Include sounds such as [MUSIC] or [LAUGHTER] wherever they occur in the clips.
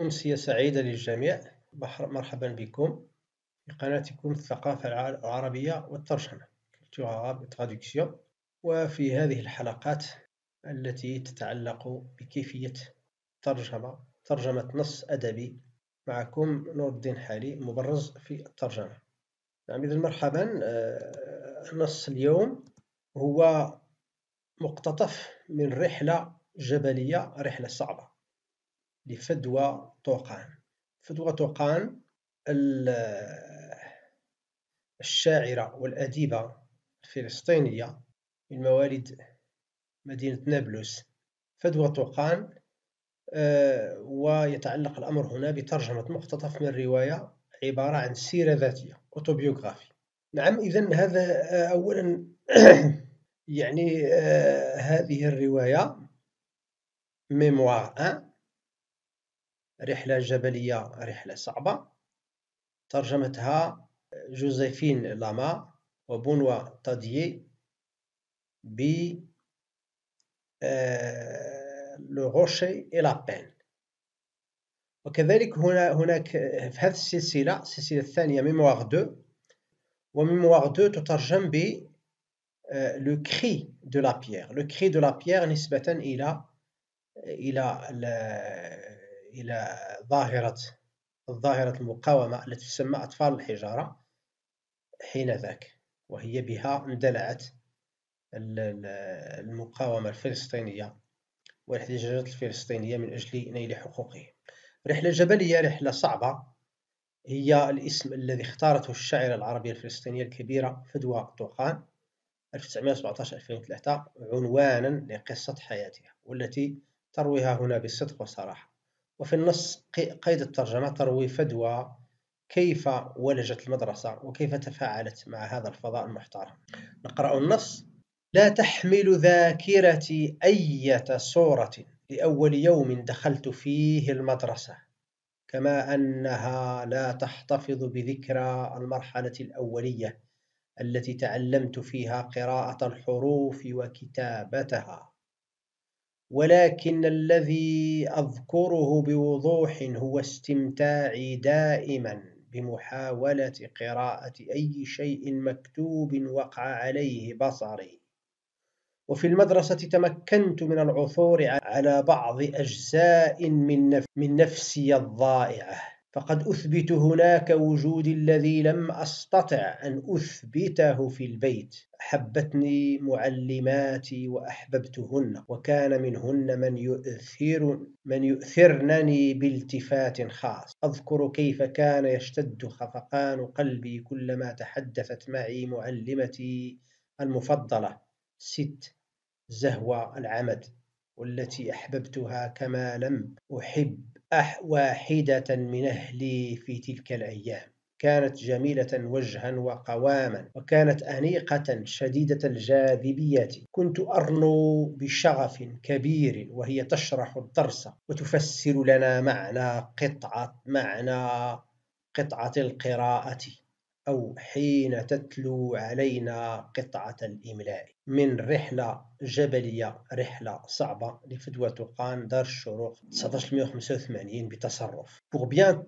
أمسية سعيدة للجميع مرحبا بكم في قناتكم الثقافة العربية والترجمة وفي هذه الحلقات التي تتعلق بكيفية ترجمة ترجمة نص أدبي معكم نور الدين حالي مبرز في الترجمة نعم إذا مرحبا آه، نص اليوم هو مقتطف من رحلة جبلية رحلة صعبة لفدوى طوقان فدوى طوقان الشاعرة والأديبة الفلسطينية من مواليد مدينة نابلس فدوى طوقان آه، ويتعلق الأمر هنا بترجمة مقتطف من رواية عبارة عن سيرة ذاتية أوتوبيوغرافي نعم إذا هذا آه، أولا [COUGHS] يعني آه، هذه الرواية ميموار أن رحلة جبلية رحلة صعبة ترجمتها جوزيفين لاما وبونوا تاديي ب آه، لو غوشي اي لابين وكذلك هنا هناك في هذه السلسلة السلسلة الثانية ميموار دو وميموار دو تترجم ب آه، لو كري دو لا بيير لو كري دو لا بيير نسبة إلى إلى إلى ظاهرة الظاهره المقاومة التي تسمى أطفال الحجارة حين ذاك وهي بها اندلعت المقاومة الفلسطينية والاحتجاجات الفلسطينية من أجل نيل حقوقهم رحلة جبلية رحلة صعبة هي الاسم الذي اختارته الشاعرة العربية الفلسطينية الكبيرة فدوى طوقان 1917-2003 عنوانا لقصة حياتها والتي ترويها هنا بالصدق وصراحة وفي النص قيد الترجمة تروي فدوى كيف ولجت المدرسة وكيف تفاعلت مع هذا الفضاء المحترم نقرأ النص لا تحمل ذاكرتي أية صورة لأول يوم دخلت فيه المدرسة كما أنها لا تحتفظ بذكرى المرحلة الأولية التي تعلمت فيها قراءة الحروف وكتابتها ولكن الذي أذكره بوضوح هو استمتاعي دائما بمحاولة قراءة أي شيء مكتوب وقع عليه بصري وفي المدرسة تمكنت من العثور على بعض أجزاء من نفسي الضائعة فقد أثبت هناك وجودي الذي لم أستطع أن أثبته في البيت أحبتني معلماتي وأحببتهن وكان منهن من يؤثر من يؤثرنني بالتفات خاص أذكر كيف كان يشتد خفقان قلبي كلما تحدثت معي معلمتي المفضلة ست زهوى العمد والتي أحببتها كما لم أحب أح واحدة من أهلي في تلك الأيام كانت جميلة وجها وقواما وكانت أنيقة شديدة الجاذبية كنت أرنو بشغف كبير وهي تشرح الدرس وتفسر لنا معنى قطعة معنى قطعة القراءة Pour bien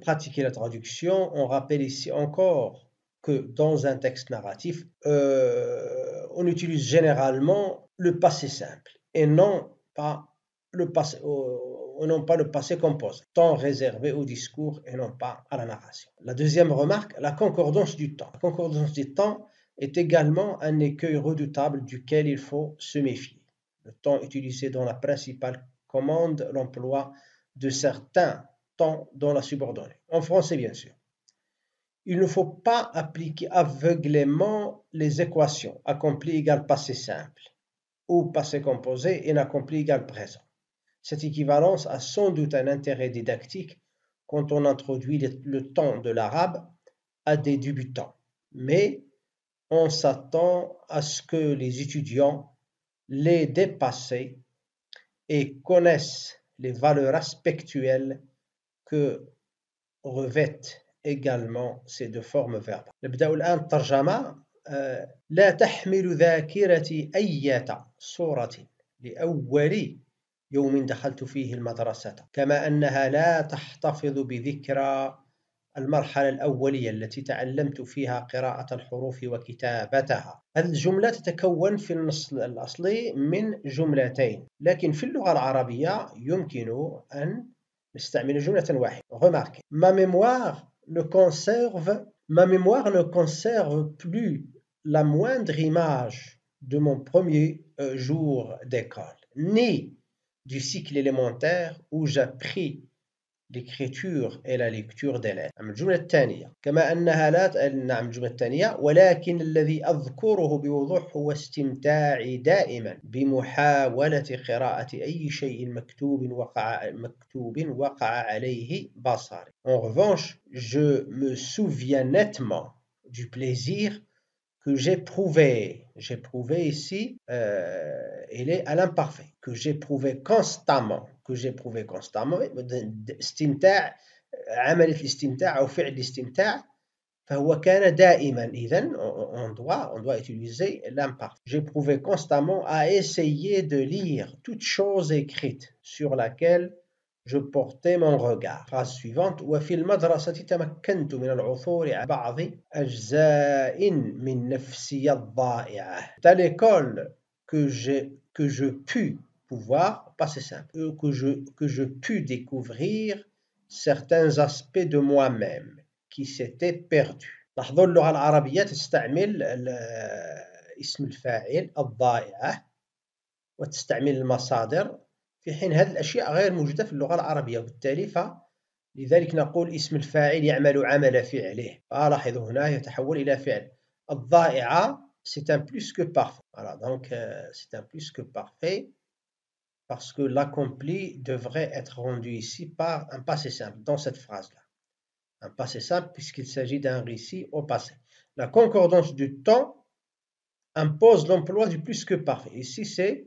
pratiquer la traduction, on rappelle ici encore que dans un texte narratif, euh, on utilise généralement le passé simple et non pas le passé... Euh, non pas le passé composé, temps réservé au discours et non pas à la narration. La deuxième remarque, la concordance du temps. La concordance du temps est également un écueil redoutable duquel il faut se méfier. Le temps utilisé dans la principale commande l'emploi de certains temps dans la subordonnée, en français bien sûr. Il ne faut pas appliquer aveuglément les équations accompli égale passé simple ou passé composé et n'accompli égale présent. Cette équivalence a sans doute un intérêt didactique quand on introduit le temps de l'arabe à des débutants, mais on s'attend à ce que les étudiants les dépassent et connaissent les valeurs aspectuelles que revêtent également ces deux formes verbales. يوم دخلت فيه المدرسة كما أنها لا تحتفظ بذكرى المرحلة الأولية التي تعلمت فيها قراءة الحروف وكتابتها هذه الجملة تتكون في النص الأصلي من جملتين لكن في اللغة العربية يمكن أن نستعمل جملة واحدة Remarque. ma mémoire ne conserve ma mémoire ne conserve plus la moindre image de mon premier euh, jour d'école ni du cycle élémentaire où j'appris l'écriture et la lecture des lettres أما الجملة الثانية كما أنها لا نعم الجملة الثانية ولكن الذي أذكره بوضوح هو استمتاعي دائما بمحاولة قراءة أي شيء مكتوب وقع مكتوب وقع عليه بصري En revanche, je me souviens nettement du plaisir que j'éprouvais, j'éprouvais ici, euh, il est à l'imparfait, que j'éprouvais constamment, que j'éprouvais constamment, أو فعل فهو كان دائما إذن on doit, on doit utiliser l'imparfait. J'éprouvais constamment à essayer de lire toute chose écrite sur laquelle Je portais mon regard. Phrase suivante. وفي المدرسة تمكنت من العثور على بعض أجزاء من نفسي الضائعة. C'est à l'école que j'ai que je pus pouvoir, passé simple, que je, que je pus découvrir certains aspects de moi-même qui s'étaient perdus. لاحظوا اللغة العربية تستعمل اسم الفاعل الضائعة وتستعمل المصادر في حين هذه الأشياء غير موجودة في اللغة العربية وبالتالي نقول اسم الفاعل يعمل عمل فعله فلاحظوا هنا يتحول إلى فعل الضائعة c'est un plus que parfait voilà donc euh, c'est un plus que parfait parce que l'accompli devrait être rendu ici par un passé simple dans cette phrase là un passé simple puisqu'il s'agit d'un récit au passé la concordance du temps impose l'emploi du plus que parfait ici c'est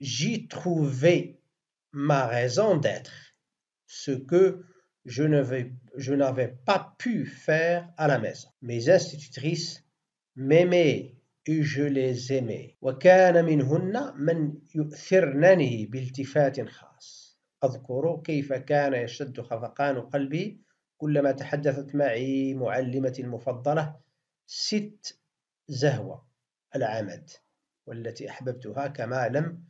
j'y trouvai ma raison d'être, ce que je n'avais pas pu faire à la maison. Mes institutrices m'aimaient et je les aimais. وكان منهن من يؤثرنني بالتفات خاص. أذكر كيف كان يشد خفقان قلبي كلما تحدثت معي معلمتي المفضلة ست زهوة العمد والتي أحببتها كما لم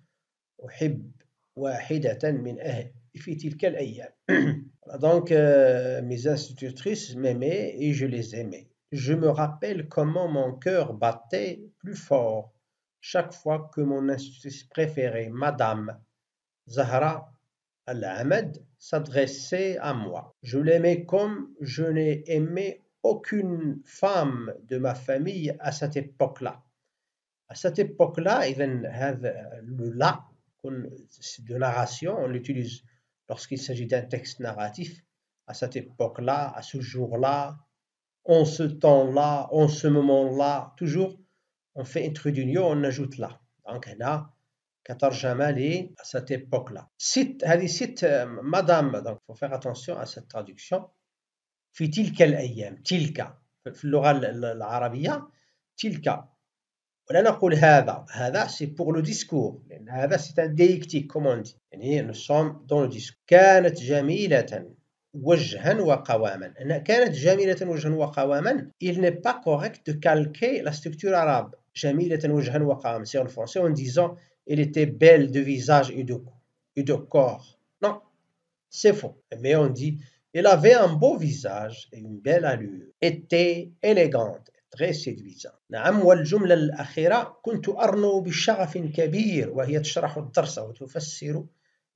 [CLEARS THROAT] Donc, euh, mes institutrices m'aimaient et je les aimais. Je me rappelle comment mon cœur battait plus fort chaque fois que mon institutrice préférée, Madame Zahra Al-Ahmed, s'adressait à moi. Je l'aimais comme je n'ai aimé aucune femme de ma famille à cette époque-là. À cette époque-là, euh, le là de narration, on l'utilise lorsqu'il s'agit d'un texte narratif, à cette époque-là, à ce jour-là, en ce temps-là, en ce moment-là, toujours, on fait un truc on ajoute là. Donc, a jamais لي à cette époque-là. Cite, هذه euh, madame, donc faut faire attention à cette traduction. Fit-il الأيام, تلك في L'oral, العربية tilka. ولا نقول هذا هذا سي بور لو ديسكور لان هذا سي ان ديكتيك كوم اون دي يعني نو سوم دون كانت جميله وجها وقواما كانت جميلة وجها il n'est pas correct de calquer la structure arabe جميلة وجها وقواما c'est en français en disant Il était belle de visage et de, corps non c'est faux mais on dit elle avait un beau visage et une belle allure était élégante غير سيدفيتزا نعم والجملة الأخيرة كنت أرنو بشغف كبير وهي تشرح الدرس وتفسر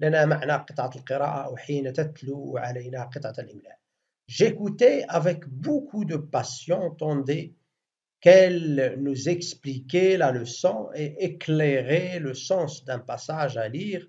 لنا معنى قطعة القراءة أو حين تتلو علينا قطعة الإملاء J'écoutais avec beaucoup de passion tandis qu'elle nous expliquait la leçon et éclairait le sens d'un passage à lire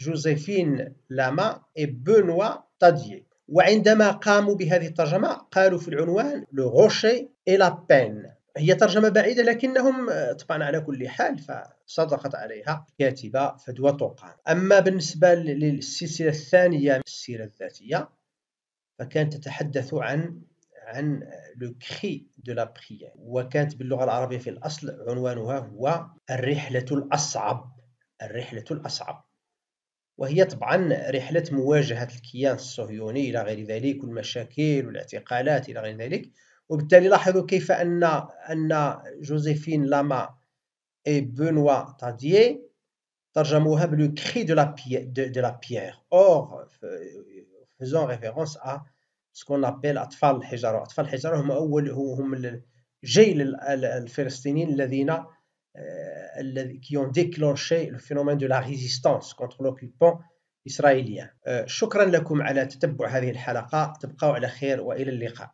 جوزيفين لاما وبنوا تاديي وعندما قاموا بهذه الترجمة قالوا في العنوان لو غوشي اي لا بين هي ترجمة بعيدة لكنهم طبعا آه، على كل حال فصدقت عليها كاتبة فدوى طوقان أما بالنسبة للسلسلة الثانية من السيرة الذاتية فكانت تتحدث عن عن لو كري دو لا بريير وكانت باللغة العربية في الأصل عنوانها هو الرحلة الأصعب الرحلة الأصعب وهي طبعا رحلة مواجهة الكيان الصهيوني إلى غير ذلك والمشاكل والاعتقالات إلى غير ذلك وبالتالي لاحظوا كيف أن أن جوزيفين لاما إي بنوا تاديي ترجموها بلو كري دو لا دو لا بيير اور فيزون ريفيرونس ا سكون ابيل اطفال الحجاره اطفال الحجاره هم اول هم جيل الفلسطينيين الذين euh, qui ont déclenché le phénomène de la résistance contre l'occupant israélien. إسرائيلية شكرا لكم على تتبع هذه الحلقة تبقوا على خير وإلى اللقاء